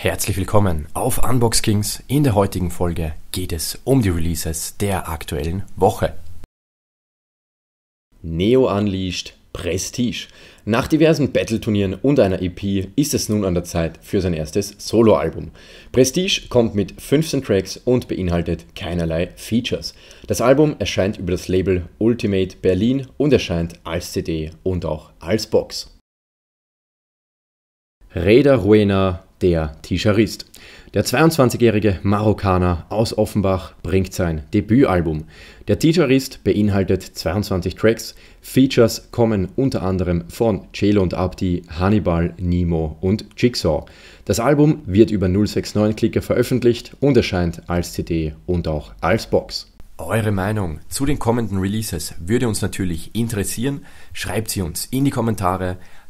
Herzlich willkommen auf Unbox Kings. In der heutigen Folge geht es um die Releases der aktuellen Woche. Neo Unleashed Prestige. Nach diversen Battle-Turnieren und einer EP ist es nun an der Zeit für sein erstes Solo-Album. Prestige kommt mit 15 Tracks und beinhaltet keinerlei Features. Das Album erscheint über das Label Ultimate Berlin und erscheint als CD und auch als Box. Reda Ruena der Tischerist. Der 22-jährige Marokkaner aus Offenbach bringt sein Debütalbum. Der Tischerist beinhaltet 22 Tracks. Features kommen unter anderem von Celo und Abdi, Hannibal, Nemo und Jigsaw. Das Album wird über 069-Klicker veröffentlicht und erscheint als CD und auch als Box. Eure Meinung zu den kommenden Releases würde uns natürlich interessieren. Schreibt sie uns in die Kommentare.